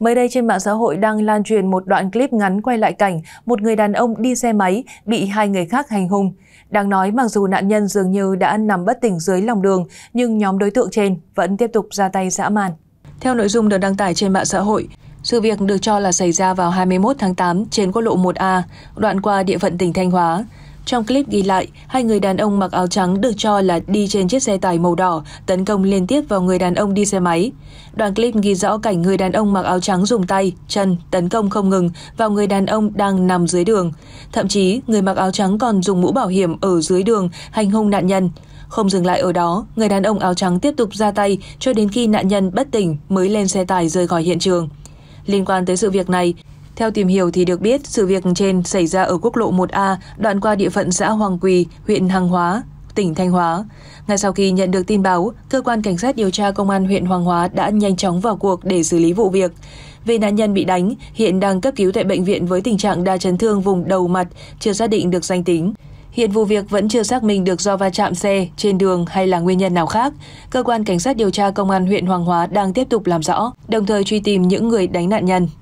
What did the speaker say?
Mới đây trên mạng xã hội đang lan truyền một đoạn clip ngắn quay lại cảnh một người đàn ông đi xe máy bị hai người khác hành hung. đang nói mặc dù nạn nhân dường như đã nằm bất tỉnh dưới lòng đường, nhưng nhóm đối tượng trên vẫn tiếp tục ra tay dã man. Theo nội dung được đăng tải trên mạng xã hội, sự việc được cho là xảy ra vào 21 tháng 8 trên quốc lộ 1A, đoạn qua địa phận tỉnh Thanh Hóa. Trong clip ghi lại, hai người đàn ông mặc áo trắng được cho là đi trên chiếc xe tải màu đỏ, tấn công liên tiếp vào người đàn ông đi xe máy. Đoạn clip ghi rõ cảnh người đàn ông mặc áo trắng dùng tay, chân tấn công không ngừng vào người đàn ông đang nằm dưới đường. Thậm chí, người mặc áo trắng còn dùng mũ bảo hiểm ở dưới đường hành hung nạn nhân. Không dừng lại ở đó, người đàn ông áo trắng tiếp tục ra tay cho đến khi nạn nhân bất tỉnh mới lên xe tải rời khỏi hiện trường. Liên quan tới sự việc này, theo tìm hiểu thì được biết, sự việc trên xảy ra ở quốc lộ 1A, đoạn qua địa phận xã Hoàng Quỳ, huyện Hàng Hóa, tỉnh Thanh Hóa. Ngay sau khi nhận được tin báo, cơ quan cảnh sát điều tra công an huyện Hoàng Hóa đã nhanh chóng vào cuộc để xử lý vụ việc. Về nạn nhân bị đánh, hiện đang cấp cứu tại bệnh viện với tình trạng đa chấn thương vùng đầu mặt, chưa xác định được danh tính. Hiện vụ việc vẫn chưa xác minh được do va chạm xe, trên đường hay là nguyên nhân nào khác. Cơ quan cảnh sát điều tra công an huyện Hoàng Hóa đang tiếp tục làm rõ, đồng thời truy tìm những người đánh nạn nhân.